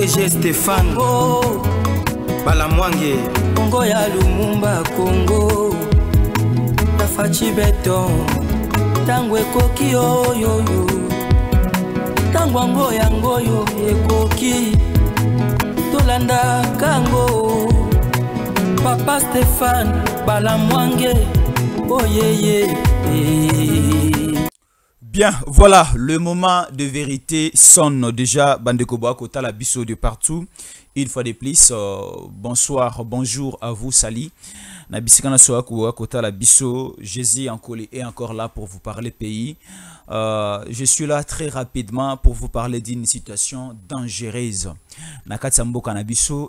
dg stéphane oh. bala mwange kongo ya lumumba kongo nafaci beton ntango ekoki oyoyo ntango yango yangoyo ekoki tolandaka yango papa stéphane bala mwange oyeye oh, yeah, yeah. Bien, voilà, le moment de vérité sonne déjà Bande Bandeko Kota, la biseau de partout une fois de plus euh, bonsoir bonjour à vous sali na bisika biso jésus est encore là pour vous parler pays euh, je suis là très rapidement pour vous parler d'une situation dangereuse na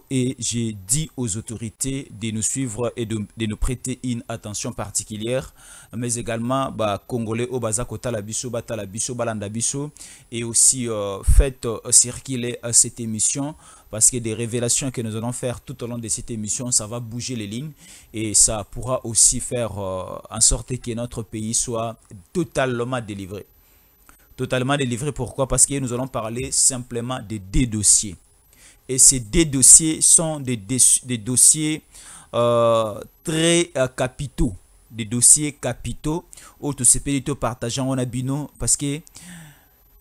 et j'ai dit aux autorités de nous suivre et de, nous prêter une attention particulière mais également ba congolais oyo oh, baza kotala biso la biso balanda biso et aussi fait euh, faites circuler cette émission parce que des révélations que nous allons faire tout au long de cette émission, ça va bouger les lignes et ça pourra aussi faire euh, en sorte que notre pays soit totalement délivré. Totalement délivré, pourquoi Parce que nous allons parler simplement des des dossiers. Et ces des dossiers sont des, des, dossiers euh, très euh, capitaux des dossiers capitaux Autre tout ce partageant en abino parce que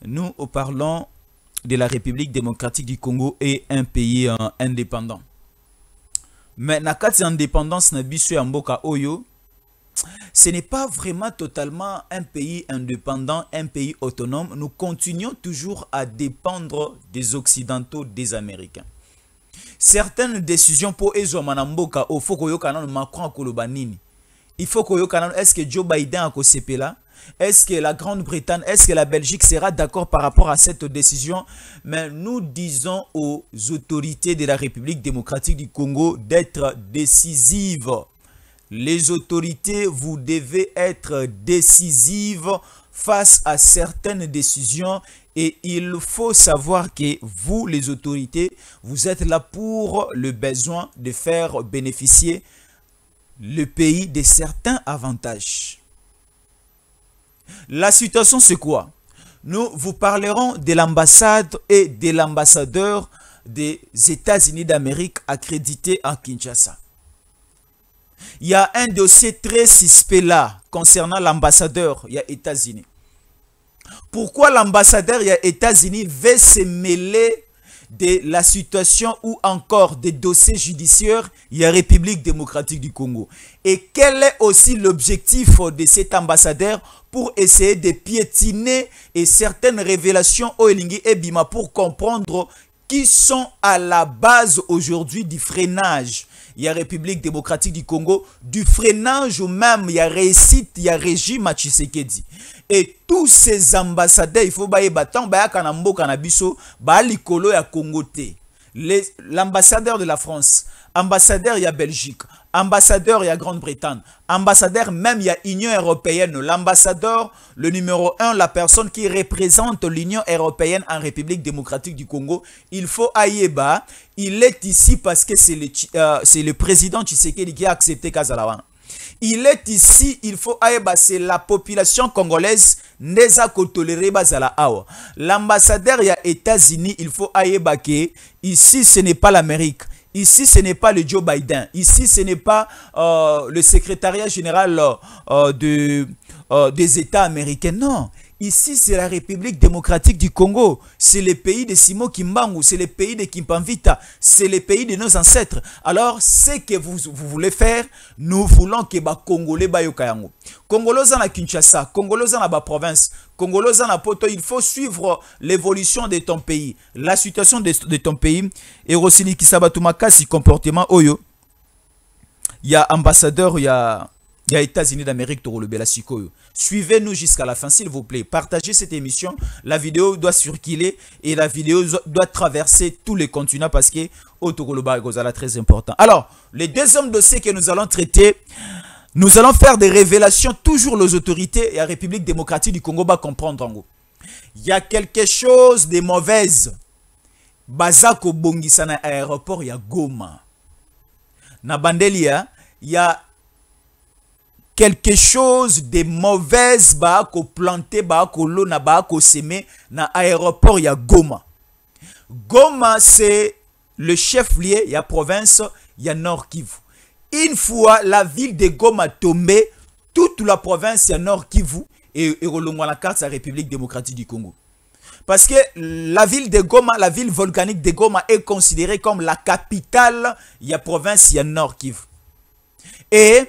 nous parlons de la République démocratique du Congo est un pays euh, indépendant. Mais na kati indépendance na bisu ya oyo ce n'est pas vraiment totalement un pays indépendant, un pays autonome. Nous continuons toujours à dépendre des Occidentaux, des Américains. Certaines décisions pour ezwama Manamboka, mboka oyo faut koyoka Macron akoloba Il faut koyoka nanu est-ce que Joe Biden a là? Est-ce que la Grande-Bretagne, est-ce que la Belgique sera d'accord par rapport à cette décision Mais nous disons aux autorités de la République démocratique du Congo d'être décisives. Les autorités, vous devez être décisives face à certaines décisions et il faut savoir que vous, les autorités, vous êtes là pour le besoin de faire bénéficier le pays de certains avantages. La situation, c'est quoi Nous vous parlerons de l'ambassade et de l'ambassadeur des États-Unis d'Amérique accrédité à Kinshasa. Il y a un dossier très suspect là concernant l'ambassadeur des États-Unis. Pourquoi l'ambassadeur des États-Unis veut se mêler de la situation ou encore des dossiers judiciaires, il y a République démocratique du Congo. Et quel est aussi l'objectif de cet ambassadeur pour essayer de piétiner et certaines révélations au et Bima pour comprendre qui sont à la base aujourd'hui du freinage il y a République démocratique du Congo, du freinage même, il y a réussite, il y a régime à Tshisekedi. Et tous ces ambassadeurs, il faut bailler battant, a kanambo kanabiso, y ya Congo L'ambassadeur de la France, ambassadeur il y a Belgique, ambassadeur il y a Grande-Bretagne, ambassadeur même il y a Union européenne. L'ambassadeur, le numéro un, la personne qui représente l'Union européenne en République démocratique du Congo, il faut Ayeba, il est ici parce que c'est le, euh, le, président Tshisekedi qui a accepté Kazalawa. Il est ici, il faut Aïeba, c'est la population congolaise neza toléré L'ambassadeur il y a États-Unis, il faut aller que ici ce n'est pas l'Amérique. Ici, ce n'est pas le Joe Biden. Ici, ce n'est pas euh, le secrétariat général euh, euh, des États américains. Non, Ici, c'est la République démocratique du Congo. C'est le pays de Simo Kimbangu, c'est le pays de Kimpanvita. c'est le pays de nos ancêtres. Alors, ce que vous, voulez faire, nous voulons que les Congolais soient Kayango, Congolais la Kinshasa, Congolais la la province, Congolais la Poto, il faut suivre l'évolution de ton pays, la situation de, ton pays. Et Rossini Kisabatoumaka, si comportement Oyo, il y a ambassadeur, il y a, a États-Unis d'Amérique, Toro le Suivez-nous jusqu'à la fin, s'il vous plaît. Partagez cette émission. La vidéo doit circuler et la vidéo doit traverser tous les continents parce que le est Gozala, très important. Alors, les hommes de dossier que nous allons traiter, nous allons faire des révélations toujours les autorités et la République démocratique du Congo va comprendre Il y a quelque chose de mauvaise. Bazako Bongisana aéroport, il y a Goma. Bandelia, il y a quelque chose de mauvaise ba planté, planter ba ko lona ba ko semer na aéroport ya Goma. Goma c'est le chef-lieu la province ya Nord Kivu. Une fois la ville de Goma tombée, toute la province ya Nord Kivu et de la carte de la République démocratique du Congo. Parce que la ville de Goma, la ville volcanique de Goma est considérée comme la capitale de la province de Nord Kivu. Et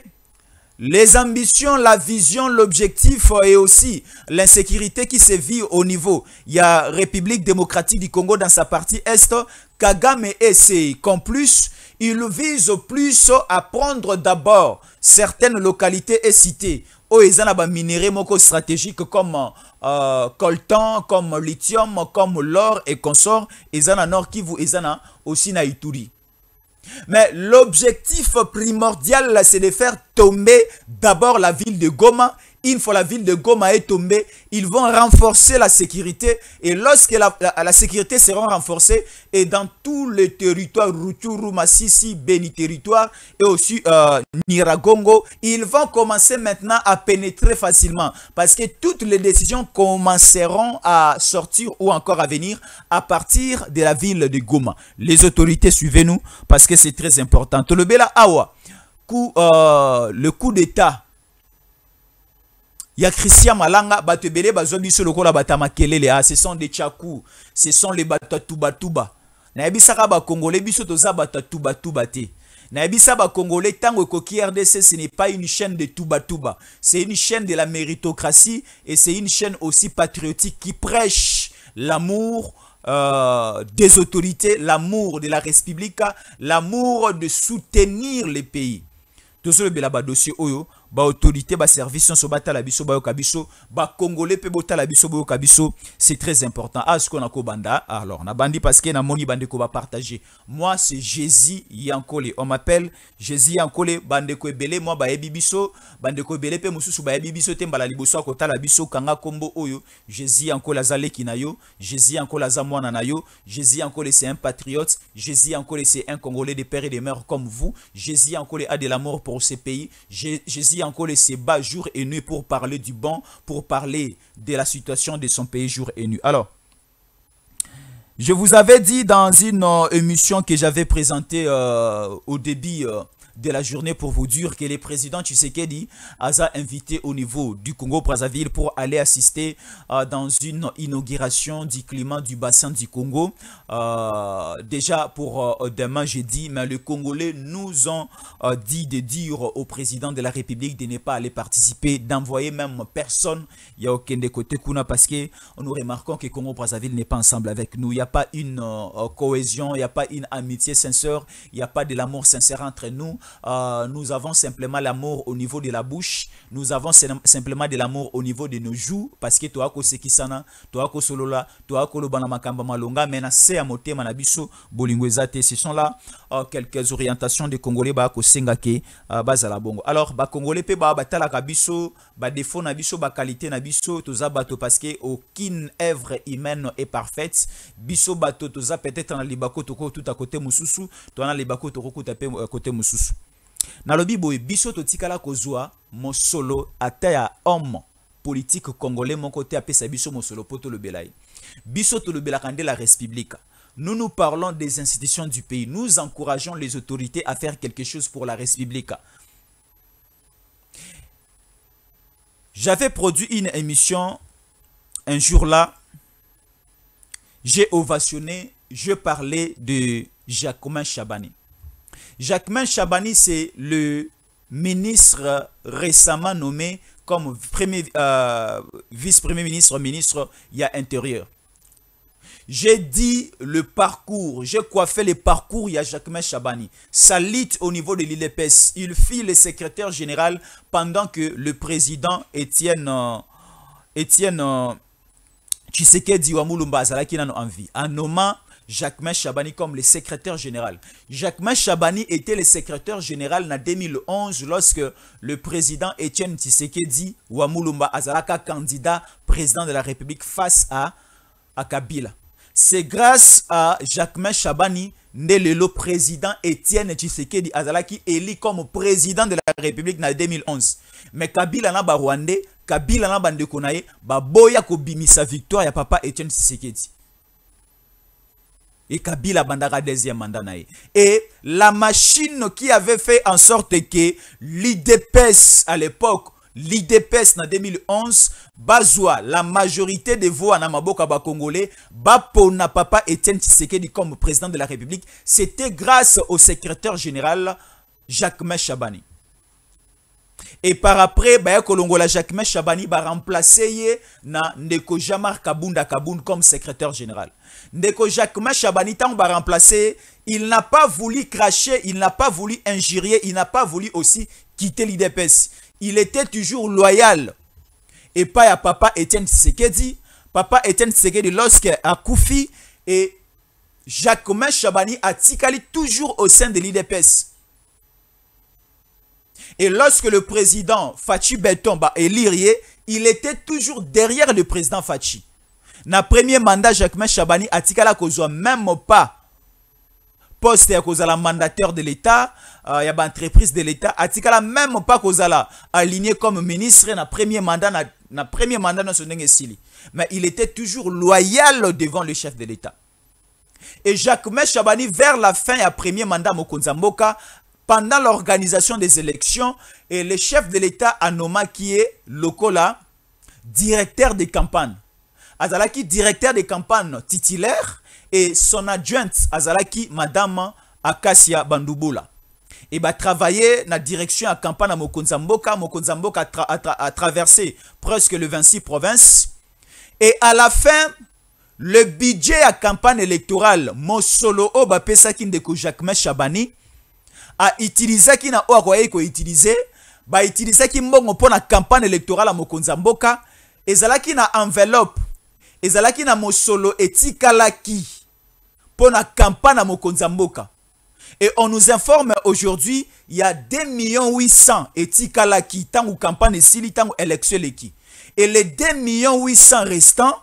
les ambitions, la vision, l'objectif et aussi l'insécurité qui se vit au niveau. Il y a République démocratique du Congo dans sa partie Est, Kagame et qu'en plus, il vise plus à prendre d'abord certaines localités et cités où oh, minéré ont des minéraux stratégiques comme euh, coltan comme lithium comme l'or et consort ont un nord qui vous na aussi na ituri mais l'objectif primordial, c'est de faire tomber d'abord la ville de Goma une fois la ville de Goma est tombée, ils vont renforcer la sécurité. Et lorsque la, sécurité sera renforcée, et dans tous les territoires, Ruturu Masisi, Beni territoire, et aussi euh, Niragongo, ils vont commencer maintenant à pénétrer facilement. Parce que toutes les décisions commenceront à sortir ou encore à venir à partir de la ville de Goma. Les autorités, suivez-nous, parce que c'est très important. Awa, euh, le coup d'État il y a Christian Malanga, Batebele, Bazobi, le Batamakelele. Ah, ce sont des chakou, Ce sont les Batatoubatuba. Naebisaka, Bakongolais, Bisotoza, Batatoubatoubate. Ba congolais, Tango Koki RDC, ce n'est pas une chaîne de tuba-tuba. C'est une chaîne de la méritocratie et c'est une chaîne aussi patriotique qui prêche l'amour, euh, des autorités, l'amour de la République, l'amour de soutenir les pays. Tout ce dossier Oyo, ba autorité ba service nyonso la biso ba congolais pe bota la biso boyoka c'est très important askonakobanda ah, na banda alors bandi parce que moni bandeko partager moi c'est Jési yankole on m'appelle Jési yankole ko ebele moi bayebi biso ko ebele pe mosusu ba biso te mbala liboso ya biso kanga kombo oyo jésus yankole aza na yo jesi yankole aza na yo jésus yankole c'est un patriote jésus yankole c'est un congolais de père et de mère comme vous jésus yankole a de l'amour pour ce pays jésus encore les bas jour et nuit pour parler du bon, pour parler de la situation de son pays jour et nuit. Alors, je vous avais dit dans une euh, émission que j'avais présentée euh, au début euh, de la journée pour vous dire que le président dit a invité au niveau du Congo-Brazzaville pour aller assister euh, dans une inauguration du climat du bassin du Congo. Euh, déjà pour demain, euh, demain jeudi, mais les Congolais nous ont dit de dire au président de la République de ne pas aller participer, d'envoyer même personne. Il n'y a aucun des côtés parce que nous remarquons que Congo-Brazzaville n'est pas ensemble avec nous. Il n'y a pas une cohésion, il n'y a pas une amitié sincère, il n'y a pas de l'amour sincère entre nous. Euh, nous avons simplement l'amour au niveau de la bouche, nous avons simplement de l'amour au niveau de nos joues, parce que toi qui sana, toi Solola toi kolobana makamba malonga, mena se à motema na biso ce sont là euh, quelques orientations des Congolais ba kosenga ke à euh, la bongo. Alors ba Congolais pe ba bah, la kabiso, ba défaut na biso, ba qualité na biso, toza bato parce que aucune œuvre humaine est parfaite. Biso bato toza peut-être en libako toko tout à côté mususu, toi libako tout à côté mususu nalobi boye biso totikala kozwa mosolo ata ya homme politique congolais moko te apesa biso mosolo po tolobela ye biso tolobelaka nde la république nous nous parlons des institutions du pays nous encourageons les autorités à faire quelque chose pour la république j'avais produit une émission un jour là j'ai ovationné je parlais de Jacobin Chabani Jacquemin Chabani, c'est le ministre récemment nommé comme premier, euh, vice-premier ministre, ministre intérieur. J'ai dit le parcours, j'ai coiffé le parcours il y a Jacquemin Chabani. Sa au niveau de l'ILPS, il fit le secrétaire général pendant que le président Étienne, tu euh, Étienne euh, Tshisekedi Wamulumba azalaki a en vie en nommant Jacquemin Chabani comme le secrétaire général. Jacquemin Chabani était le secrétaire général en 2011 lorsque le président Étienne Tshisekedi Wamulumba Azalaka candidat président de la République face à, Kabila. C'est grâce à Jacquemin Chabani le président Étienne Tshisekedi Azalaki élu comme président de la République en 2011. Mais Kabila na pas Rwandais, Kabila na pas de a boya ko sa victoire à papa Étienne Tshisekedi. Et Kabila bandara deuxième mandat Et la machine qui avait fait en sorte que l'IDPS à l'époque, l'IDPS en 2011, Bazois la majorité des voix en Amaboka congolais, Bapona Papa Etienne Tshisekedi comme président de la République, c'était grâce au secrétaire général Jacques Chabani et par après baya kolongola Jacquemin Chabani va remplacer Ndeko Jamar Kabunda Kabunda comme secrétaire général. Ndeko Jacques Chabani tant va remplacer, il n'a pas voulu cracher, il n'a pas voulu injurier, il n'a pas voulu aussi quitter l'IDPS. Il était toujours loyal. Et pas à papa Etienne Tsekedi. papa Etienne Tsekedi, lorsque a Koufi et Jacquemain Chabani a tikali toujours au sein de l'IDPS. Et lorsque le président Fachi Betomba est lirié, il était toujours derrière le président Fachi. Na premier mandat, Jacquemin Chabani la même pas poste à la mandateur de l'État, euh, a entreprise de l'État, la même pas la aligné comme ministre na premier mandat na, premier mandat na son. sili. Mais il était toujours loyal devant le chef de l'État. Et Jacques Chabani vers la fin à premier mandat mokonza pendant l'organisation des élections et le chef de l'État a nommé qui est Lokola, directeur des campagnes. Azalaki, directeur des campagnes titulaire et son adjointe Azalaki, Madame Akasia Bandouboula. Et eh bah, ben, travailler la direction à campagne à Mokonzamboka. Mokonzamboka a, traversé presque le 26 province. Et à la fin, le budget à campagne électorale, Mosolo Oba de Jacques Chabani, a qui na utilisé par utiliser qui mbongo pour la campagne électorale à Mokonza mboka ezalaki na enveloppe ezalaki na mosolo etikalaki pour la campagne à Mokonza mboka Et on nous informe aujourd'hui, il y a 2 millions 800 etikalaki, tant ou campagne sili, tant ou Et les 2 millions 800 restants,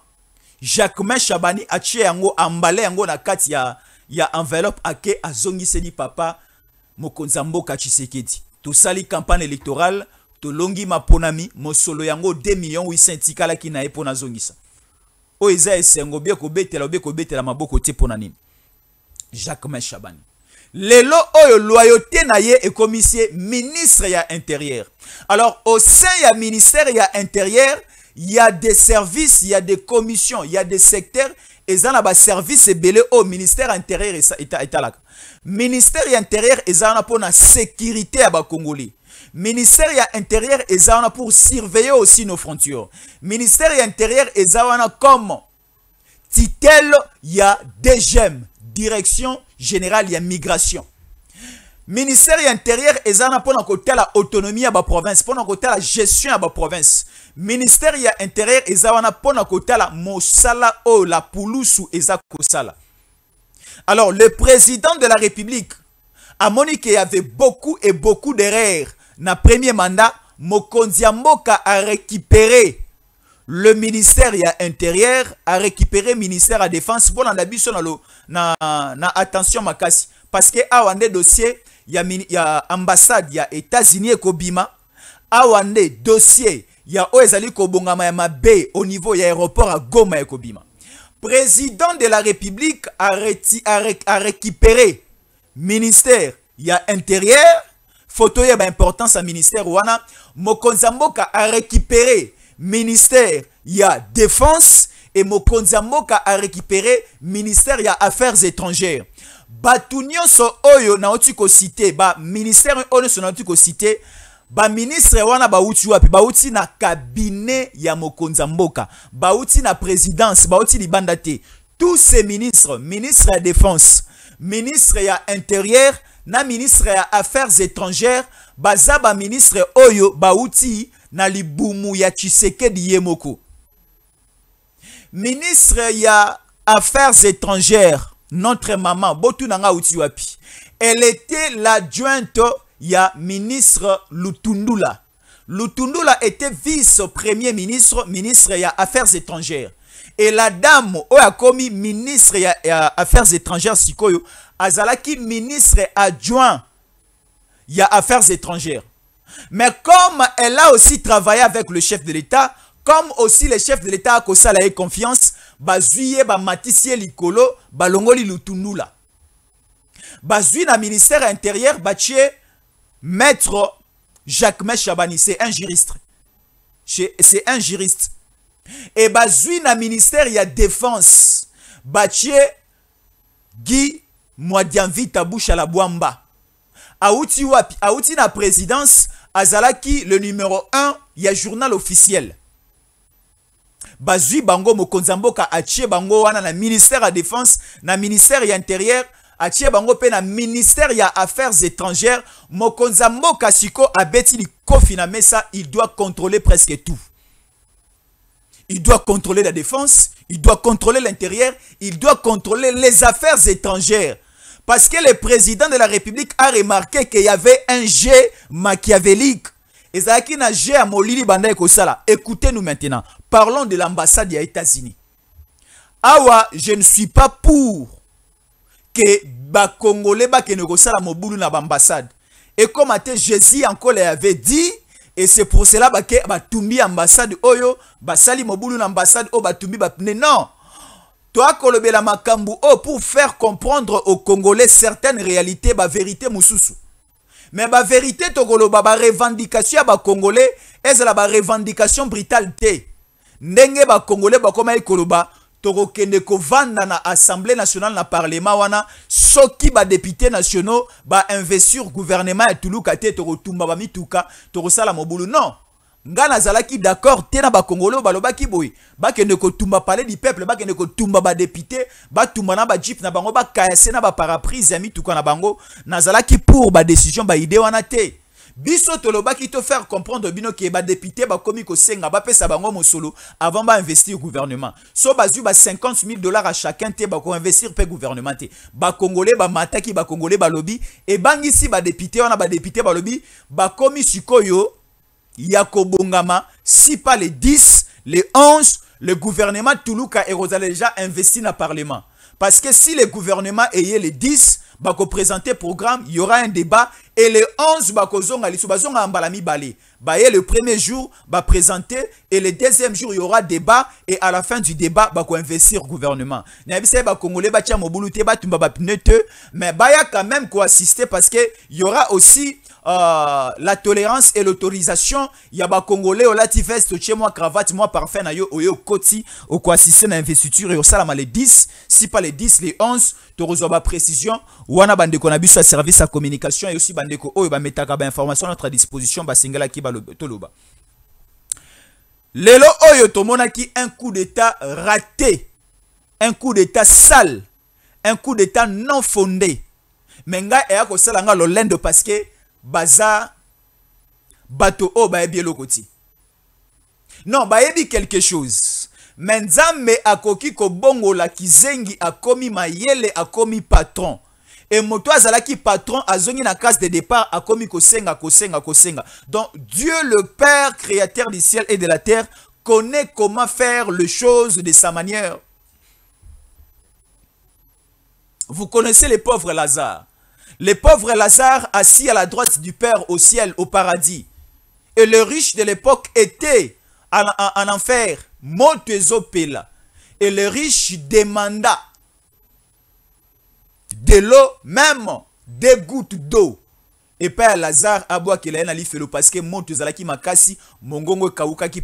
Jacquemin Chabani a tché yango, emballé yango na kat ya, ya enveloppe ake a zongi papa mokonzi ya To sali campagne électorale longi maponami mosolo yango 2 million 800 etikalaki na ye mpo nazongisa oyo eza esengo bie kobetela obie kobetela maboko te mpo na lelo oyo loyauté na ye ekomisi komisye, ministre ya intérieur alors au sein ya ministère ya intérieur ya des services ya des commissions ya des secteurs eza na baservice ebele au ministère intérieur et etalaka ministère ya intérieur eza wana mpo na sécurité ya bakongoli ministère ya intérieur eza wana pour surveiller aussi nos frontières ministère ya intérieur eza wana comme titele ya dgm direction générale ya migration ministère ya intérieur eza na mpona kotala autonomie ya baprovince mpona kotala gestion ya baprovince ministère ya intérieur eza wana mpona kotala mosala oyo la pulusu eza kosala Alors, le président de la République à Monique, il y avait beaucoup et beaucoup d'erreurs. Dans le premier mandat, Mokondiamboka Mboka a récupéré le ministère intérieur, a récupéré le ministère la défense. Bon, on a le, na, attention makasi. Parce que, a des dossier, il y a ambassade, il y a États-Unis et Kobima. a des dossier, il y a Oezali Kobongama et Mabe au niveau de l'aéroport à Goma et Kobima président de la République a, récupéré a, ministère a récupéré ministère intérieur, photo a importance à ministère wana, M'okonzamboka a récupéré ministère a défense et Mokonza moka a récupéré ministère a affaires étrangères. Batu so oyo na cité ba ministère oyo na otiko cité ministre wana bauti wapi bauti na cabinet ya Zamboka, ya mboka na présidence bauti libanda te tous ces ministres ministre la défense ministre ya intérieur na ministre ya affaires étrangères baza ministre oyo bauti na libumu ya chiseke di ministre ya affaires étrangères notre maman botuna nga elle était jointe y a ministre Lutundula. Lutundula était vice-premier ministre, ministre des affaires étrangères. Et la dame, oya komi ministre des affaires étrangères sikoyo, azalaki ministre adjoint des affaires étrangères. Mais comme elle a aussi travaillé avec le chef de l'État, comme aussi le chef de l'État a eu confiance, bazuye ba likolo, Lutundula. ministère intérieur, Maître Jacques Chabani, c'est un juriste. C'est un juriste. Et dans bah, le ministère la défense. Batier, Guy Mwadianvi Tabouche à la Bouamba. Aouti wapi, aouti na présidence, azalaki le numéro 1 il y a journal officiel. Bazui bango mokonzamboka achie bango wana na ministère à défense, na ministère intérieur, atie bango ministère des affaires étrangères il doit contrôler presque tout il doit contrôler la défense il doit contrôler l'intérieur il doit contrôler les affaires étrangères parce que le président de la république a remarqué qu'il y avait un jeu machiavélique a na jet à molili bandai kosala écoutez-nous maintenant parlons de l'ambassade des états-unis awa je ne suis pas pour que congolais ke bakongole sala dans mobulu na l'ambassade et te jésus encore avait dit et c'est pour cela ba batumbi ambassade oyo basali mobulu l'ambassade ambassade ba batumbi ba. non la makambu oh pour faire comprendre aux congolais certaines réalités vérité mais bavérité to me ba tokoloba barevendication ya la ezala barevendication britale te ndenge bacongolais bakomaki koloba ko vanda na assemblée nationale na parlement wana soki députés nationaux ba investir gouvernement et tuluka te mituka toko sala mobulu non ngana zalaki d'accord te na ba oyo balobaki boye ko tumba palais du peuple ba ba député ba tumba na bajipe na bango ba kayase na paraprise ya mituka na bango nazalaki pour ba décision, ba idée wana te biso tolobaki te faire comprendre bino ke senga, bakomi kosenga sa bango solo avant au gouvernement so bazu ba 50 000 dollars à chacun te investir au gouvernement te bakongole bamataki bakongole balobi ebangisi badepute wana lobby balobi ba sikoyo ya kobongama si pas les 10 les 11 le gouvernement Toulouka Rosalé déjà investi na parlement parce que si le gouvernement ayez les 10, va présenter programme, il y aura un débat et les 11 bako zonga présenter balé. le premier jour va présenter et le deuxième jour il y aura débat et à la fin du débat va investir gouvernement. Mais il y a mais quand même quoi assister parce que il y aura aussi euh, la tolérance et l'autorisation ya congolais olati veste chez moi cravate mwa parfum na yo oyo okoti okoassiste na investiture salam les 10 si pas les 10 les 11 tokozwa précision wana bandeko na biso ça service à communication et aussi bande bandeko oyo information à notre disposition basengelaki toloba lelo oyo monaki un coup d'état raté un coup d'état sale un coup d'état non fondé Menga e ko salanga nga lolendo parce que baza bato oba bayebi eloko non bayebi quelque chose me nzambe akoki la kizengi akomi mayele akomi patron Et moto ki patron azongi na case de départ akomi senga, ko senga donc dieu le père créateur du ciel et de la terre connaît comment faire les choses de sa manière vous connaissez les pauvres lazare le pauvre Lazare assis à la droite du Père au ciel, au paradis. Et le riche de l'époque était en, enfer. Et le riche demanda de l'eau, même des gouttes d'eau. Et Père Lazare qu'il la qu'il parce que Makasi,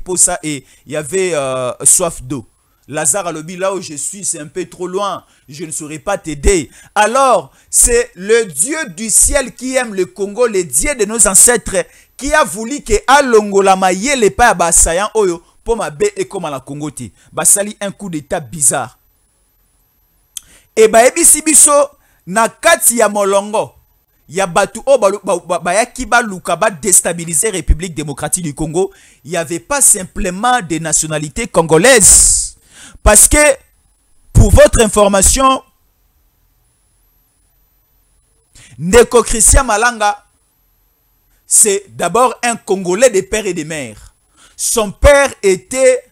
posa et il y avait euh, soif d'eau. Lazare a le là où je suis, c'est un peu trop loin, je ne saurais pas t'aider. Alors, c'est le Dieu du ciel qui aime le Congo, le Dieu de nos ancêtres, qui a voulu que alongolama yele pa ya basayan oyo la Congo. à la Congo basali un coup d'état bizarre Et eh bayebisi ben, biso na kati ya molongo ya qui oyo luka ba déstabiliser république démocratique du congo il y avait pas simplement des nationalités congolaises parce que, pour votre information, Ndeko Christian Malanga, c'est d'abord un Congolais de père et de mère. Son père était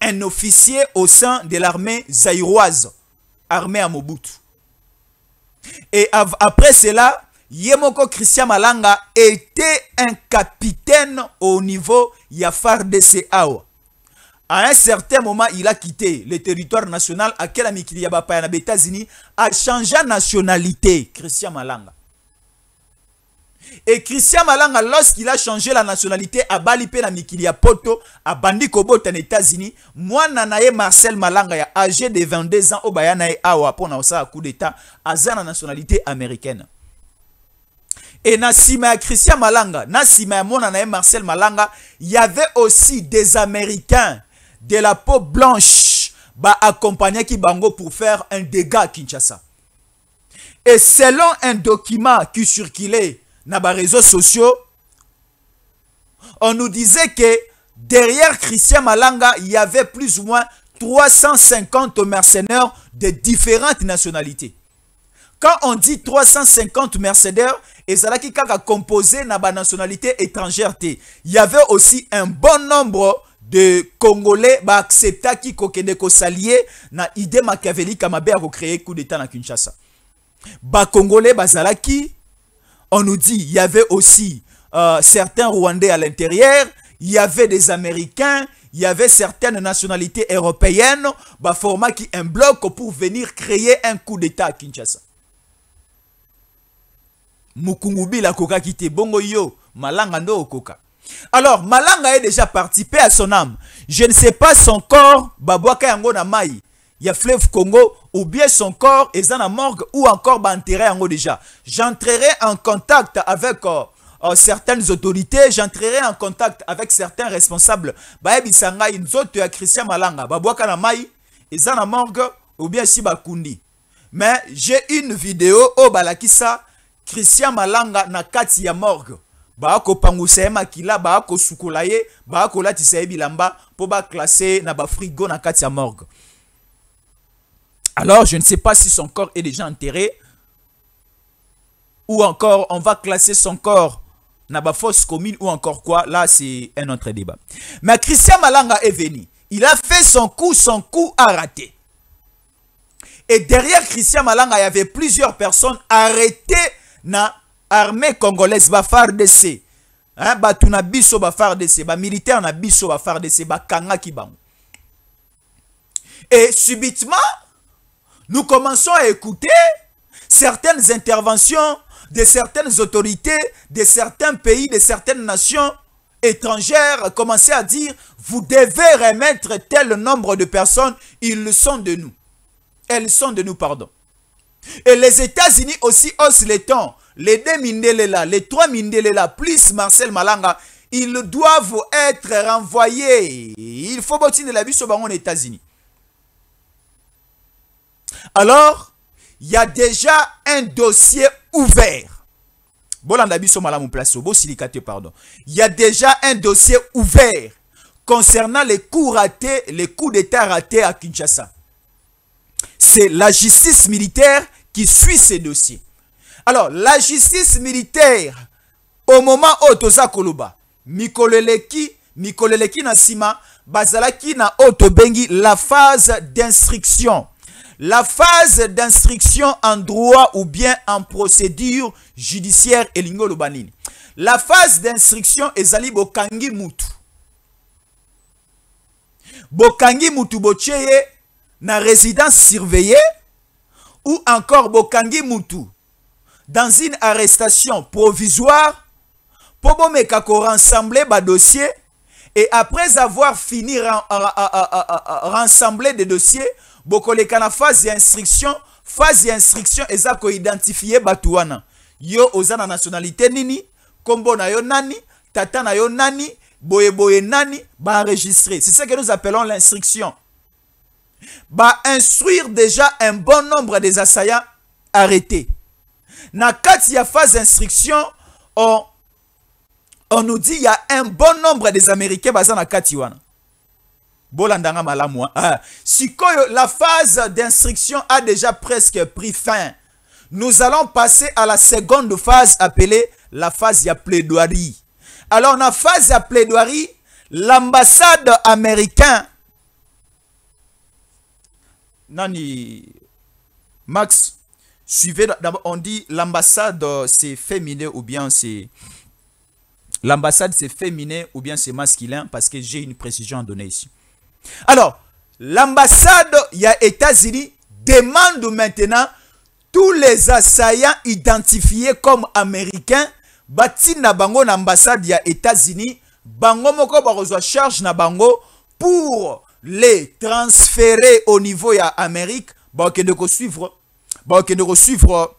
un officier au sein de l'armée zaïroise, armée à Mobutu. Et après cela, Yemoko Christian Malanga était un capitaine au niveau Yafar DCAO, à un certain moment, il a quitté le territoire national à quel ami qu'il a bah, États-Unis, a changé nationalité, Christian Malanga. Et Christian Malanga, lorsqu'il a changé la nationalité à Balipé la Mikilia Poto, à Bandi Kobot en États-Unis, moi Marcel Malanga, âgé de 22 ans, au Bayanae Awa, pour coup d'État, à la nationalité américaine. Et Nassima Christian Malanga, Nassima mona Marcel Malanga, il y avait aussi des Américains de la peau blanche va accompagner Kibango pour faire un dégât à Kinshasa. Et selon un document qui circulait dans les réseaux sociaux, on nous disait que derrière Christian Malanga, il y avait plus ou moins 350 mercenaires de différentes nationalités. Quand on dit 350 mercenaires, et cela qui a composé la nationalité étrangère, il y avait aussi un bon nombre de congolais ki kokende kosalie na ide makiavelika a créé coup d'état na kinshasa Les bazalaki on nous dit il y avait aussi euh, certains rwandais à l'intérieur il y avait des américains il y avait certaines nationalités européennes qui un bloc pour venir créer un coup d'état à kinshasa mokungubila te bongo yo malanga okoka alors, Malanga est déjà participé à son âme. Je ne sais pas son corps, Babouaka Yango il y a fleuve Congo, ou bien son corps est dans la morgue, ou encore enterré déjà. J'entrerai en contact avec euh, euh, certaines autorités, j'entrerai en contact avec certains responsables. Baebi nous Christian Malanga, Babouaka maï, est dans la morgue, ou bien Bakundi. Mais j'ai une vidéo au Balakissa, Christian Malanga, na Katia morgue bilamba na frigo na alors je ne sais pas si son corps est déjà enterré ou encore on va classer son corps na fosse commune ou encore quoi là c'est un autre débat mais Christian Malanga est venu il a fait son coup son coup a raté et derrière Christian Malanga il y avait plusieurs personnes arrêtées na armée congolaise va hein, militaire na biso de militaire na biso et subitement nous commençons à écouter certaines interventions de certaines autorités, de certains pays, de certaines nations étrangères commencer à dire « Vous devez remettre tel nombre de personnes, ils sont de nous. Elles sont de nous, pardon. » Et les États-Unis aussi osent les temps les deux Mindelela, les trois Mindelela, plus Marcel Malanga, ils doivent être renvoyés. Il faut botiner la baron aux États-Unis. Alors, il y a déjà un dossier ouvert. silicate pardon. Il y a déjà un dossier ouvert concernant les coups ratés, les coups d'état ratés à Kinshasa. C'est la justice militaire qui suit ces dossiers. Alors, la justice militaire, au moment où toza koloba, mikoleleki, mikoleleki na sima, bazalaki na otobengi la phase d'instruction. La phase d'instruction en droit ou bien en procédure judiciaire et lingolobanine. La phase d'instruction ezali bokangi mutu. Bokangi mutu bocheye na résidence surveillée ou encore bokangi mutu dans une arrestation provisoire pour bomeka rassembler ba dossier et après avoir fini rassembler des dossiers bokoleka na phase d'instruction phase d'instruction ezako identifier batuana yo ozana nationalité nini kombo na yo nani tata na yo nani boye boye nani ba enregistré. c'est ce que nous appelons l'instruction ba instruire déjà un bon nombre des assaillants arrêtés na la phase d'instruction on, on nous dit il y a un bon nombre des américains basés na kati wana bolandanga hein. ah. la phase d'instruction a déjà presque pris fin nous allons passer à la seconde phase appelée la phase de plaidoirie alors la phase de plaidoirie l'ambassade américain nani max Suivez, on dit l'ambassade, euh, c'est féminin ou bien c'est... L'ambassade, c'est féminin ou bien c'est masculin parce que j'ai une précision à donner ici. Alors, l'ambassade, il y a États-Unis, demande maintenant tous les assaillants identifiés comme américains, na bango l'ambassade, il y a États-Unis, bango moko charge na bango pour les transférer au niveau ya Amérique, de quoi suivre Bon, nous suivre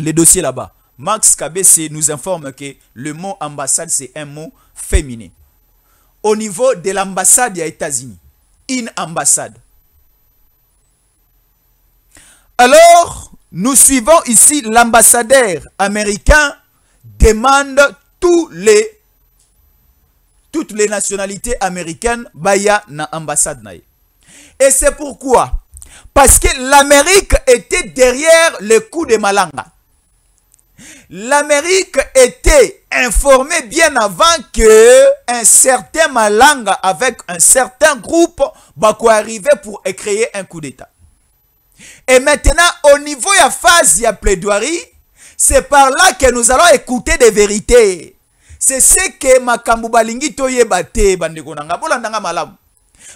les dossiers là-bas max KBC nous informe que le mot ambassade c'est un mot féminin au niveau de l'ambassade des états-unis une ambassade alors nous suivons ici l'ambassadeur américain demande tous les toutes les nationalités américaines baya na ambassade Et c'est pourquoi parce que l'Amérique était derrière le coup de Malanga. L'Amérique était informée bien avant que un certain Malanga avec un certain groupe quoi arrivait pour créer un coup d'État. Et maintenant, au niveau de la phase de plaidoirie, c'est par là que nous allons écouter des vérités. C'est ce que Makambu Balingi Toye Bate, Bandekonanga, Bolandanga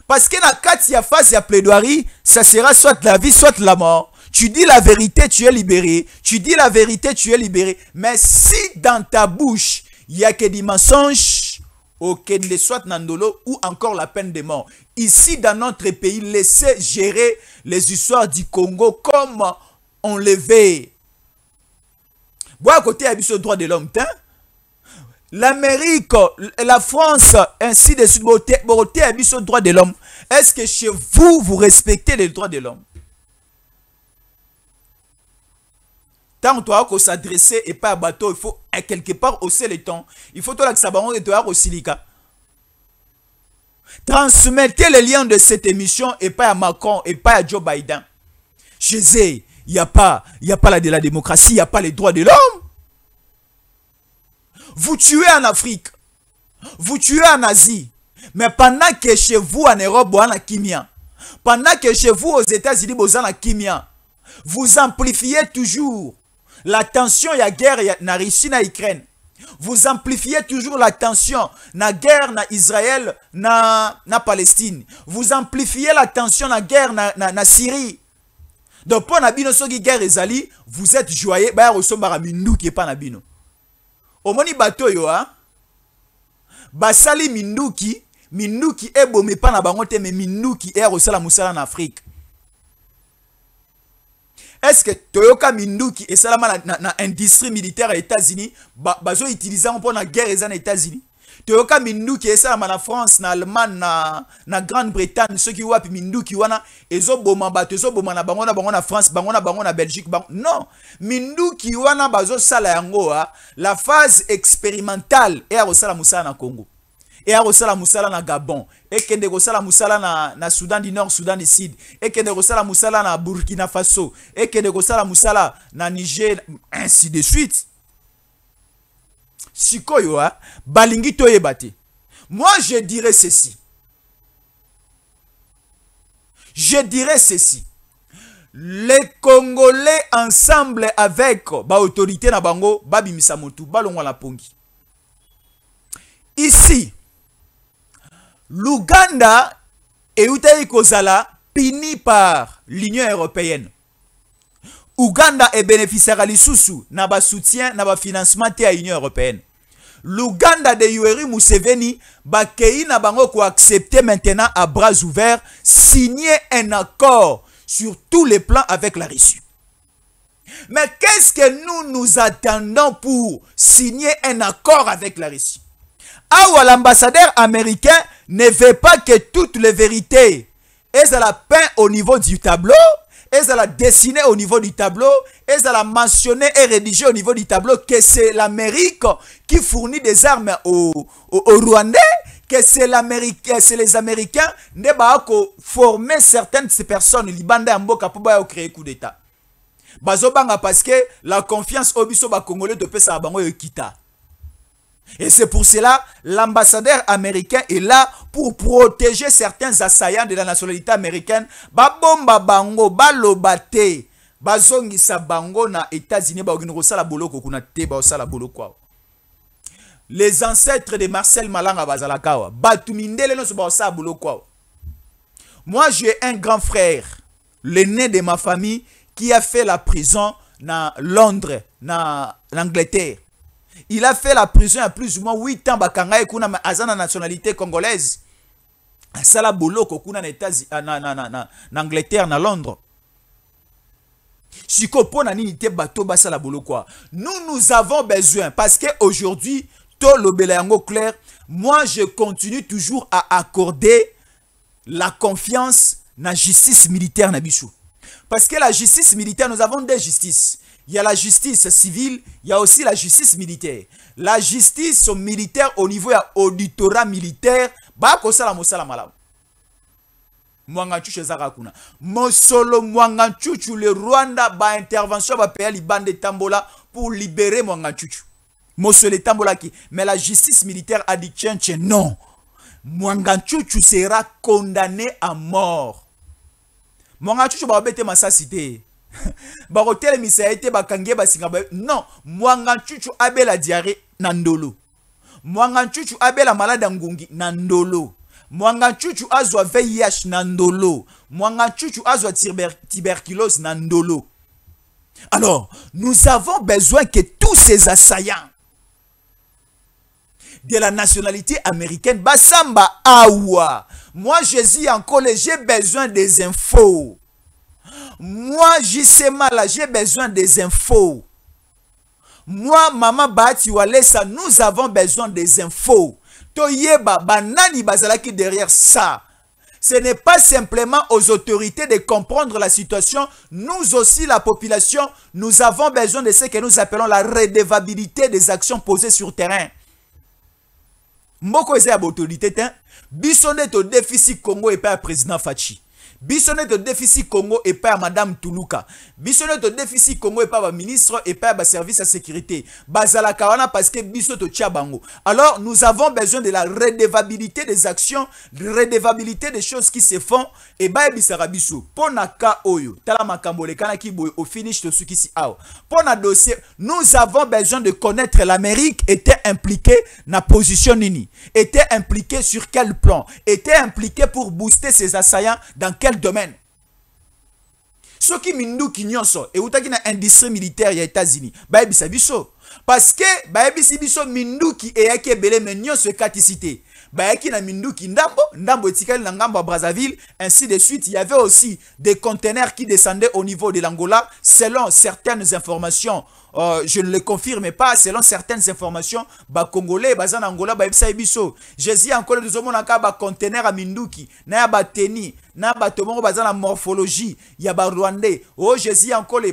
parce que dans la y a phase y a plaidoirie, ça sera soit la vie, soit la mort. Tu dis la vérité, tu es libéré. Tu dis la vérité, tu es libéré. Mais si dans ta bouche, il y a que des mensonges, ok ne soit nandolo ou encore la peine de mort. Ici, dans notre pays, laissez gérer les histoires du Congo comme on le veut. à côté, il droit de l'homme, hein? l'Amérique, la France, ainsi de suite, Boroté a mis droit de l'homme. Est-ce que chez vous, vous respectez les droits de l'homme Tant toi qu'on s'adresser et pas à bateau, il faut quelque part hausser le temps. Il faut toi que ça et toi au silica. Transmettez les liens de cette émission et pas à Macron et pas à Joe Biden. Chez eux, il n'y a pas, il y a pas la, la démocratie, il n'y a pas les droits de l'homme. Vous tuez en Afrique. Vous tuez en Asie. Mais pendant que chez vous en Europe, vous avez Kimia. Pendant que chez vous aux États-Unis, vous avez Kimia. Vous amplifiez toujours la tension et la guerre la Russie na Ukraine. Vous amplifiez toujours la tension na guerre na Israël na, na Palestine. Vous amplifiez la tension na guerre na, na, Syrie. Donc, pour la bino, guerre ezali, vous êtes joyeux, bah, qui omoni bato yo a ah. basali minduki minduki e mais pas na bango te me minduki eya en Afrique. na ce que toyoka minduki est na, na, na industrie militaire aux états-unis bazoutilize ba pour la guerre eza na états-unis est ça à na france na allemagne na, grande-bretagne soki wapi minduki wana ezoboma bato ezoboma na bango na france bango na belgique non. non qui wana sala yango ah, la phase expérimentale à kosala mosala na congo à kosala mosala na gabon ekende kosala musala na, na Soudan du nord Soudan du sud kende sala musala na burkina faso ko sala musala na niger ainsi de suite a hein, balingi yebati moi je dirais ceci je dirais ceci les congolais ensemble avec ba autorité na bango babimisa motu balongwa na pongi ici l'Ouganda est kozala pini par l'Union européenne Ouganda à lisusu na ba soutien na ba financement de l'Union européenne. L'Ouganda de Yoweri Museveni na bango ko accepter maintenant à bras ouverts signer un accord sur tous les plans avec la Russie. Mais qu'est-ce que nous nous attendons pour signer un accord avec la Russie Awa l'ambassadeur américain ne veut pas que toutes les vérités aient la peine au niveau du tableau l'a dessiné au niveau du tableau, l'a mentionné et rédigé au niveau du tableau que c'est l'Amérique qui fournit des armes aux, Rwandais, que c'est l'Amérique, c'est les Américains qui ont former certaines de ces personnes libanda mboka pour ba créer coup d'état. parce que la confiance au ba congolais de pesa bango kita. Et c'est pour cela, l'ambassadeur américain est là pour protéger certains assaillants de la nationalité américaine. Les ancêtres de Marcel Malanga bazalakawa, batumindele Moi, j'ai un grand frère, l'aîné de ma famille, qui a fait la prison dans Londres, dans l'Angleterre. Il a fait la prison à plus ou moins 8 ans bakanga et kuna azana nationalité congolaise. Sala boloko kuna na États ah, na na na na Angleterre na Londres. nini te bato Nous nous avons besoin parce que aujourd'hui clair, moi je continue toujours à accorder la confiance na justice militaire na Parce que la justice militaire nous avons des justices. Il y a la justice civile, il y a aussi la justice militaire. La justice militaire au niveau de auditorat militaire, ba kosala mosala malamu. Mwanga chuchu kuna. Mosolo mwanga le Rwanda ba intervention ba payer libande tambola pour libérer mwanga chuchu. Mosolo tambola qui mais la justice militaire a dit tiens tiens non. Mwanga chuchu sera condamné à mort. Mwanga chuchu ba bete Barotel misa te bakange ye basinga ba non mwanga chuchu abela diare Nandolo. mwanga chuchu abela malade ngungi nandolo mwanga zoa azwa vih na mwanga chuchu azwa tuberculose Nandolo. alors nous avons besoin que tous ces assaillants de la nationalité américaine basamba awa moi je dis encore j'ai besoin des infos moi, mal là, j'ai besoin des infos. Moi, maman Bahati ça nous avons besoin des infos. Toyeba, banani derrière ça. Ce n'est pas simplement aux autorités de comprendre la situation. Nous aussi, la population, nous avons besoin de ce que nous appelons la redevabilité des actions posées sur terrain. Moko eza autorités, bautorité hein? Bisonnet au déficit, Congo président Fachi est de déficit congo et pas à madame Toulouka. biso de déficit congo et à ministre et pas à service à sécurité Bazalakawana parce que biso de Tchabango. alors nous avons besoin de la redevabilité des actions redevabilité des choses qui se font Et ebayebisaka biso mpo na ka oyo tala au finish de pour qui awa Pour notre dossier nous avons besoin de connaître l'amérique était impliquée na position nini était impliquée sur quel plan était impliquée pour booster ses assaillants dans quel domaine soki minduki nyonso eutaki na industrie militaire ya états-unis bayebisa biso parce que bayebisi biso minduki eyaki ebele me nyonso ekatisi te bayaki na minduki ndambo ndambo etikali na ngambo à brazzaville ainsi de suite il y avait aussi des conteneurs qui descendaient au niveau de l'angola selon certaines informations euh, je ne le confirme pas selon certaines informations Congolais, baza na angola bayebisaki biso jésus ankolo tozomonaka conteneur à minduki na ya teni na bato ba baza la morphologie ya barwandais oyo oh, jésus ankole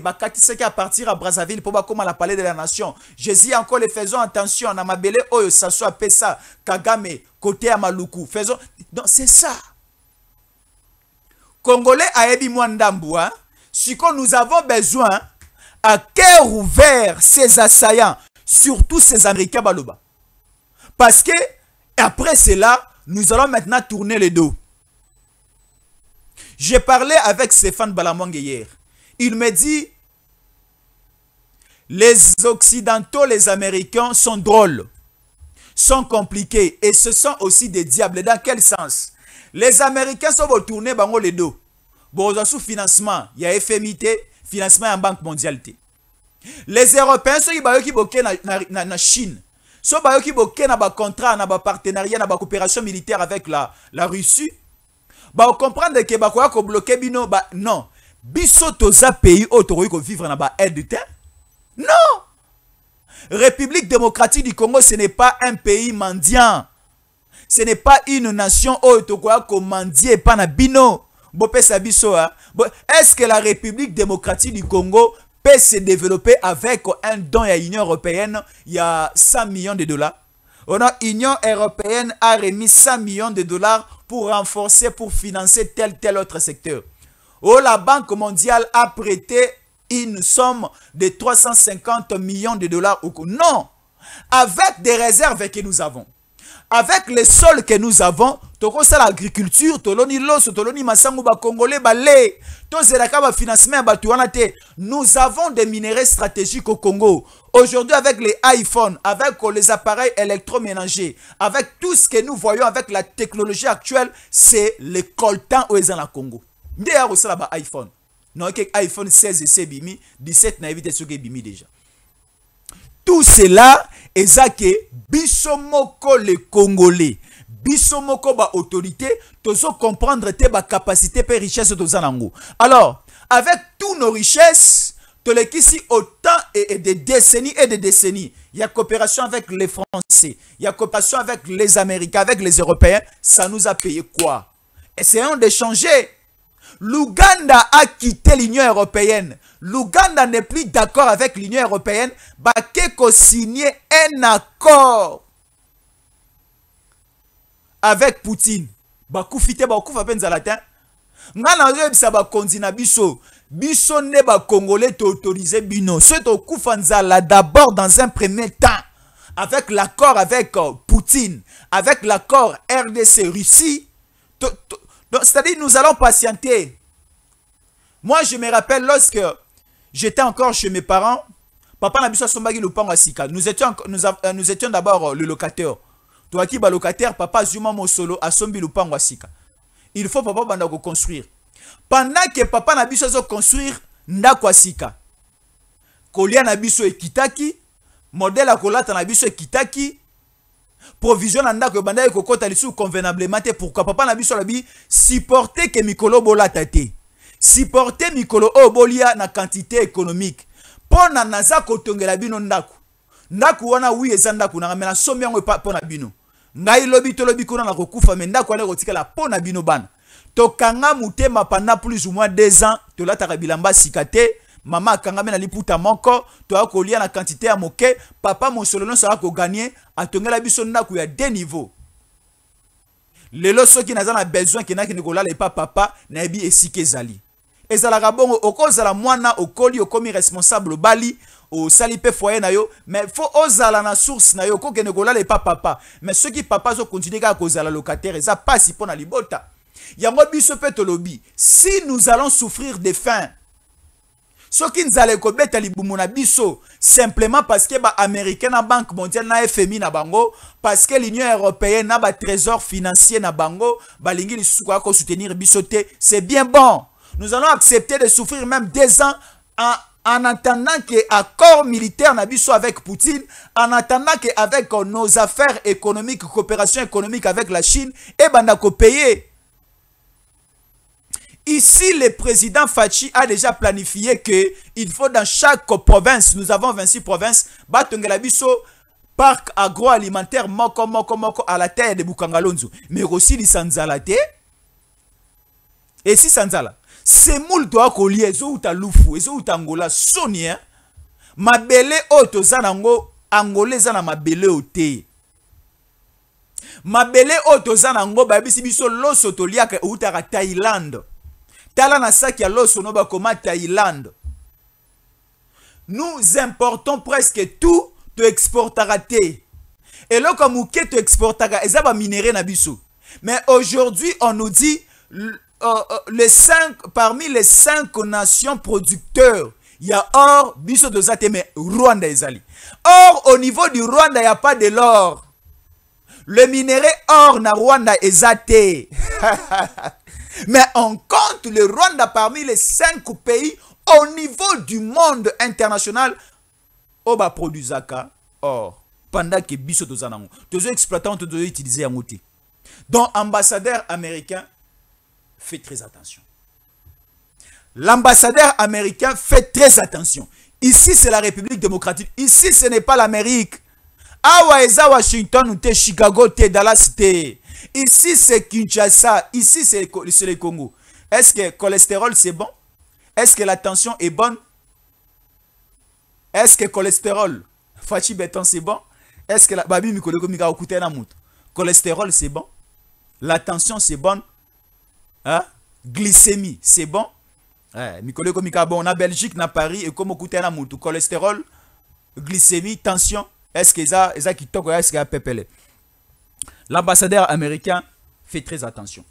à partir à brazzaville comme à la palais de la nation jésus les faisons attention na oh, oyo saso ça kagame côté à Maloukou. Faisons. Donc c'est ça. Congolais à hein, ce nous avons besoin, à cœur ouvert, ces assaillants, surtout ces Américains Baloba. Parce que, après cela, nous allons maintenant tourner le dos. J'ai parlé avec Stéphane Balamang hier. Il me dit, les Occidentaux, les Américains sont drôles sont compliqués et ce sont aussi des diables. Dans quel sens Les Américains sont retournés dans les dos. Bon, sous financement, il y a FMIT, financement en Banque mondiale. Les Européens sont qui boké na Chine. Ils sont qui boké na ba contrat na ba partenariat na coopération militaire avec la la Russie. Ba comprendre que ba quoi qu'on bloquer bino ba non. Biso les pays autoroy vivre na ba aide Non. République démocratique du Congo, ce n'est pas un pays mendiant. Ce n'est pas une nation où un mendier panabino. Est-ce que la République démocratique du Congo peut se développer avec un don à l'Union européenne Il y a 100 millions de dollars. Oh L'Union européenne a remis 100 millions de dollars pour renforcer, pour financer tel tel autre secteur. Oh, la Banque mondiale a prêté une somme de 350 millions de dollars au Congo. Non Avec des réserves que nous avons, avec les sols que nous avons, l'agriculture, financement Nous avons des minéraux stratégiques au Congo. Aujourd'hui avec les iPhones, avec les appareils électroménagers, avec tout ce que nous voyons avec la technologie actuelle, c'est le coltan au Congo. ba iPhone un iphone 16 et bimi, 17 nayebi te soki bimi déjà tout cela est ça biso moko le congolais ba autorité baautorité comprendre te capacité pe richesse toza Zanango. alors avec toutes nos richesses il autant et, et des décennies et des décennies il y a coopération avec les français il y a coopération avec les américains avec les européens ça nous a payé quoi essayons d'échanger L'Ouganda a quitté l'Union européenne. L'Ouganda n'est plus d'accord avec l'Union européenne. Bakeko signé un accord avec Poutine. Bakou te bah penza latin. Nga na ça bakonzi na biso. Biso ne bakongolais t'autoriser bino. Ce tokufa nzala d'abord dans un premier temps avec l'accord avec euh, Poutine, avec l'accord RDC Russie, c'est-à-dire, nous allons patienter. Moi, je me rappelle lorsque j'étais encore chez mes parents, papa n'a pas le lopango asika. Nous étions, nous, euh, nous étions d'abord euh, le locataire. Toi qui locataire, papa Zuma Mosolo a le pan Il faut papa banda construire. Pendant que papa n'a pas de construire Ndakwasika. asika. Kolia na de kitaki modèle à na de kitaki provision na ndako ebandaki kokɔta lisusu convenablement te pourkui papa na biso alobi supporte ke mikolo bolata te supporte mikolo oyo bolia na quantité économique mpo na naza kotongela bino ndako ndako wana wi eza ndako nanga me nasombi yango mpo na bino ngai lobi tolobi kuna na kokufa me ndako wana ekotikala mpo na bino bana tokanga motema pendant plus ou moins 2 ans tolataka bilamba sika te mama kangame na liputa moko toya kolia na quantité ya moke papa mosolo nyonso aya koganie atongela biso ndako ya de niveau lelo soki ki na besoin ki nakende kolala le papa nayebi Eza la ezalaka bongo okozala mwana okoli okomi responsable bali, osali salipe foye na yo mais fo ozala na source na yo ko okokende le pa papa mais qui papa ka kaka kozala locataire eza pas si pona libota yango biso to tolobi si nous allons souffrir de faim qui nous nous libumu na biso simplement parce que l'Amérique, la banque mondiale na fmi na bango parce que l'union européenne na trésor financier na bango balingi ko soutenir biso c'est bien bon nous allons accepter de souffrir même des ans en en attendant que accord militaire na biso avec Poutine, en attendant que avec nos affaires économiques, coopération économique avec la Chine, nous avons ko payer Ici, le président Fachi a déjà planifié que il faut dans chaque province, nous avons 26 provinces, Batongela biso parc agroalimentaire moko moko moko à la terre de Bukangalonzo, mais aussi les sanzala Et si sanzala, c'est moule doit coller ezo uta lufu, ezo uta Angola sonia, hein. mabele oto zanango angolais na mabele ma mabele oyo toza nango babisi biso loso ou ta thaïlande tala na saki a loso no bakomata Thaïlande. nous importons presque tout toexportaka tu eloko moke toexportaka eza baminere na biso mais aujourd'hui on nous dit euh, euh, les cinq, parmi les cinq nations producteurs il y a or, biso de zate, mais Rwanda Zali. Or, au niveau du Rwanda, il n'y a pas de l'or. Le minerai or na Rwanda athée. Mais on compte le Rwanda parmi les cinq pays au niveau du monde international. Oba oh, Zaka. or oh, pendant que biso les exploitants ont utiliser un outil. Donc ambassadeur américain fait très attention. L'ambassadeur américain fait très attention. Ici c'est la République démocratique. Ici ce n'est pas l'Amérique. Awa Washington ou Chicago te Dallas te. Ici, c'est Kinshasa. Ici, c'est le Congo. Est-ce que le cholestérol, c'est bon Est-ce que la tension est bonne Est-ce que le cholestérol, Fachi Beton, c'est bon Est-ce que la Babi Cholestérol, c'est bon La tension, c'est bonne hein? Glycémie, c'est bon eh, Mikolo Mika bon, on a Belgique, on a Paris, et comme la Moutou, cholestérol, glycémie, tension, est-ce que ça, est-ce qui est-ce qu'il y a L'ambassadeur américain fait très attention.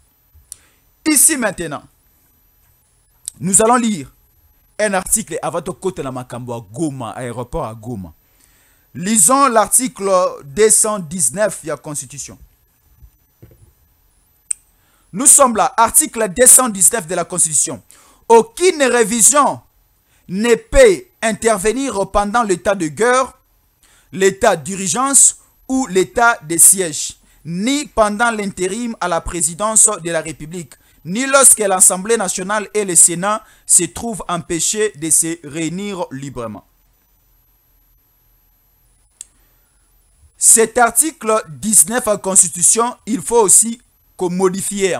Ici maintenant, nous allons lire un article à votre côté la Makambo à Goma, aéroport à Goma. Lisons l'article 219 de la Constitution. Nous sommes là, article 219 de la Constitution. Aucune révision ne peut intervenir pendant l'état de guerre, l'état d'urgence ou l'état de siège ni pendant l'intérim à la présidence de la République, ni lorsque l'Assemblée nationale et le Sénat se trouvent empêchés de se réunir librement. Cet article 19 la Constitution, il faut aussi qu'on modifie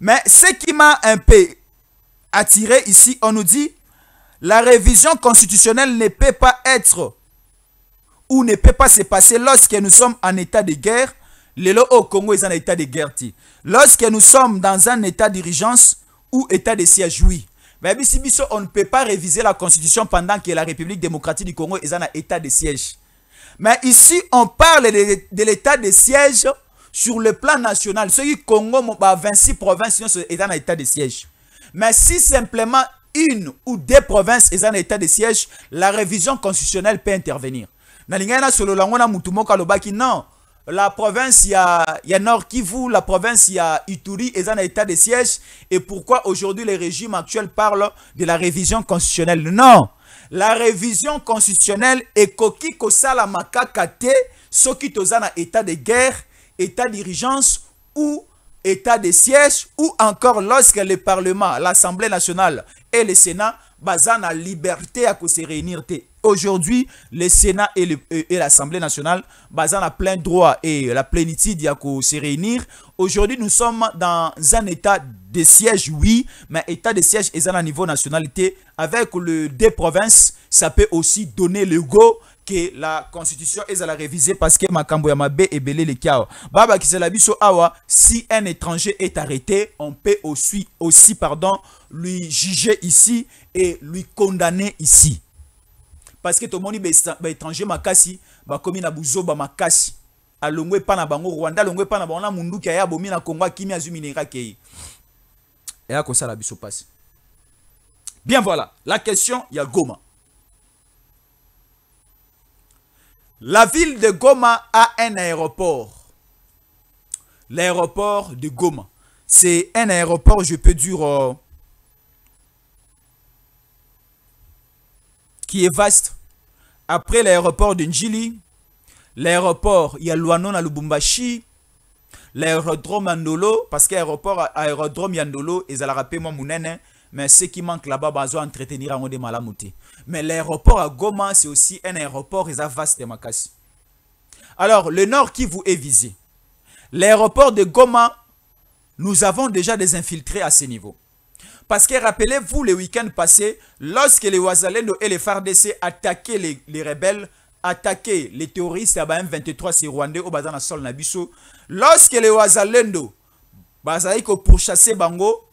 Mais ce qui m'a un peu attiré ici, on nous dit, la révision constitutionnelle ne peut pas être ou ne peut pas se passer lorsque nous sommes en état de guerre. Le au Congo est en état de guerre. Lorsque nous sommes dans un état d'urgence ou état de siège, oui. Mais si on ne peut pas réviser la constitution pendant que la République démocratique du Congo est en état de siège. Mais ici, on parle de, l'état de siège sur le plan national. Ce qui Congo, 26 bah, provinces sont en état de siège. Mais si simplement une ou deux provinces est en état de siège, la révision constitutionnelle peut intervenir non la province ya, ya Nord Kivu, la province ya Ituri est en état de siège. Et pourquoi aujourd'hui le régime actuel parle de la révision constitutionnelle Non La révision constitutionnelle est koki kosala makakate, soki état de guerre, état dirigence ou état de siège ou encore lorsque le Parlement, l'Assemblée nationale et le Sénat ont la liberté à se réunir. Aujourd'hui, le Sénat et l'Assemblée nationale, basant la plein droit et la plénitude, il y se réunir. Aujourd'hui, nous sommes dans un état de siège, oui, mais état de siège est à niveau nationalité. Avec le des provinces, ça peut aussi donner le go que la constitution est à la réviser parce que Makambo Yamabe et Belé le Kiao. Baba Kiselabiso Awa, si un étranger est arrêté, on peut aussi, aussi pardon, lui juger ici et lui condamner ici parce que ba étranger makasi bakomi na ba makasi alongo epa na bango rwanda alongo epa na bango na munduki qui abomi na kongo akimi azwi minera akei ça kosala biso passé. bien voilà la question ya goma la ville de goma a un aéroport l'aéroport de goma c'est un aéroport je peux dire euh, qui est vaste après l'aéroport de Njili, l'aéroport Yalouanon à Lubumbashi, l'aérodrome Andolo, parce qu'aéroport aérodrome Yandolo, ils à rappeler moi mais ce qui manque là-bas, ils ont entretenir à des malamouti. Mais l'aéroport à Goma, c'est aussi un aéroport, ils ont vaste casse. Alors, le nord qui vous est visé. L'aéroport de Goma, nous avons déjà des infiltrés à ce niveau. Parce que rappelez-vous le week-end passé, lorsque les Ouazalendo et les FARDC attaquaient les, rebelles, attaquaient les terroristes à M23 c'est Rwandais au Bazana Sol Nabiso, lorsque les Ouazalendo pour chasser Bango,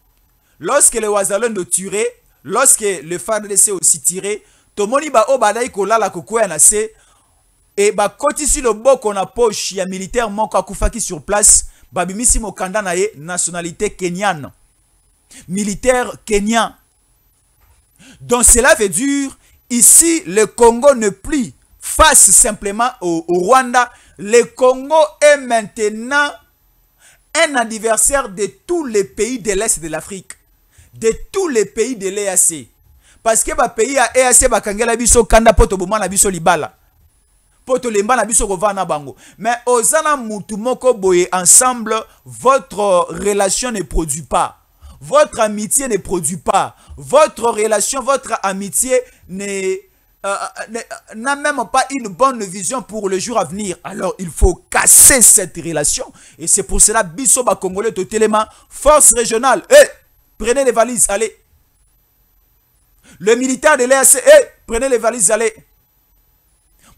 lorsque les Ouazalendo tuaient, lorsque les FARDC aussi tiraient, tomoni ba obadaïko ko la la na se, et ba kotisi on a poche ya militaire moko akufaki sur place, babimisi mokanda a une nationalité kenyane militaire kenyan. Donc cela veut dire, ici, le Congo ne plie face simplement au, Rwanda. Le Congo est maintenant un anniversaire de tous les pays de l'Est de l'Afrique. De tous les pays de l'EAC. Parce que le pays à EAC, Bakangela biso, pays Poto, biso, Libala. Poto, Lemba, biso, Bango. Mais aux ensemble, votre relation ne produit pas. Votre amitié ne produit pas. Votre relation, votre amitié euh, euh, euh, n'a même pas une bonne vision pour le jour à venir. Alors, il faut casser cette relation. Et c'est pour cela, Bissoba Congolais, Totelema, force régionale, Eh, prenez les valises, allez. Le militaire de l'EAC, eh, prenez les valises, allez.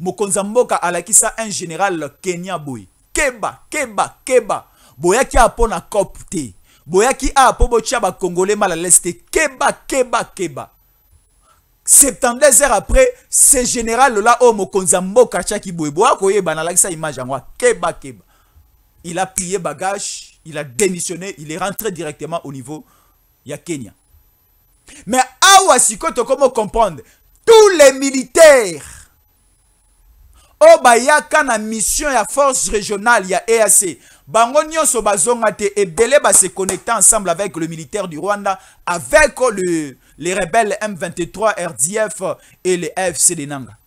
Mokonzamboka, Mboka alakisa un général Kenya Boy. Keba, Keba, Keba. Boya ki pona copte boyaki a tchaba congolais mal à leste keba keba keba 72 heures après ce général là au mokonzi kachaki mboka atiaki boya image en moi. keba Keba. il a plié bagage il a démissionné il est rentré directement au niveau ya kenya mais awa sikoyo comment comprendre tous les militaires au bayaka na mission ya force régionale a eac Bango so bazonga te ebele se connecter ensemble avec le militaire du Rwanda avec les rebelles M23 RDF et les AFC de Nanga.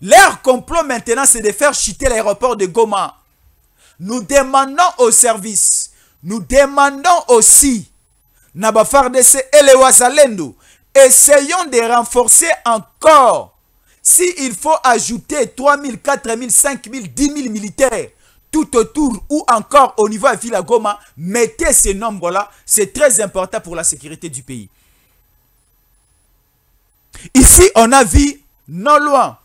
Leur complot maintenant c'est de faire chiter l'aéroport de Goma. Nous demandons au service, nous demandons aussi Nabafardese et les Wazalendo, essayons de renforcer encore si il faut ajouter 3 000, 4 000, 5 000, 10 000 militaires tout autour ou encore au niveau à Villa Goma, mettez ces nombres-là. C'est très important pour la sécurité du pays. Ici, on a vu non loin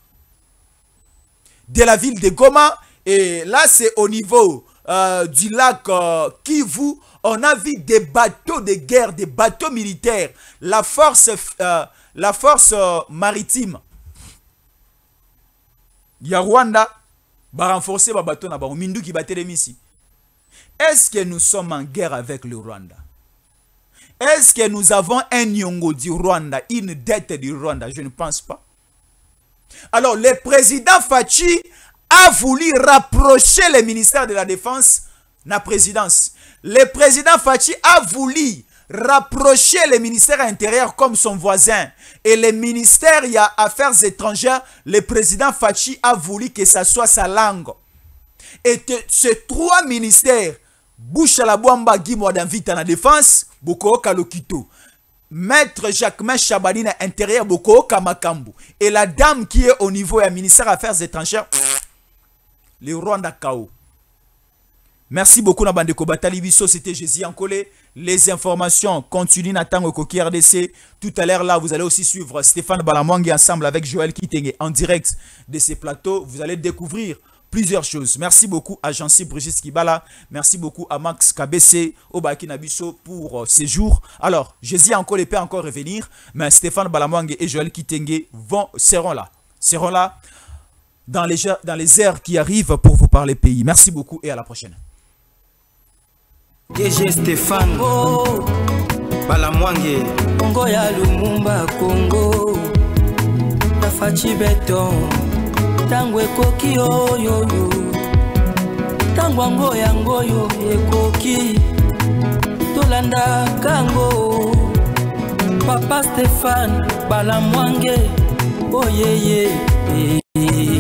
de la ville de Goma. Et là, c'est au niveau euh, du lac euh, Kivu. On a vu des bateaux de guerre, des bateaux militaires. La force, euh, la force maritime. Il y a Rwanda, renforcer est-ce que nous sommes en guerre avec le Rwanda est-ce que nous avons un nyongo du Rwanda une dette du Rwanda je ne pense pas alors le président Fachi a voulu rapprocher le ministères de la défense la présidence le président Fachi a voulu rapprocher les ministères intérieurs comme son voisin et les ministères des affaires étrangères, le président Fachi a voulu que ça soit sa langue. Et ces trois ministères, Bouchalabouamba, la Bouamba, Guimwa à la défense, Bokooka Lokito, Maître Jacquemin Chabalina intérieur, Bokooka Makambu, et la dame qui est au niveau du ministère affaires étrangères, le Rwanda Kao. Merci beaucoup na bande kobatali biso c'était Jésus Ankolé. Les informations continuent au coquille RDC. Tout à l'heure là, vous allez aussi suivre Stéphane balamangue ensemble avec Joël Kitenge en direct de ces plateaux. Vous allez découvrir plusieurs choses. Merci beaucoup à Brigitte Kibala. Merci beaucoup à Max KBC au Biso pour euh, ces jours. Alors, Jésus Ankolé peut encore revenir, mais Stéphane Balamangue et Joël Kitenge vont seront là. Seront là dans les dans les airs qui arrivent pour vous parler pays. Merci beaucoup et à la prochaine. dg stéphane oh. bala mwange kongo ya lumumba kongo tafaci beton ntango ekoki oyoyo ntango yango yangoyo ekoki tolandaka ngo papa stéphane bala mwange oyeye oh, yeah, yeah.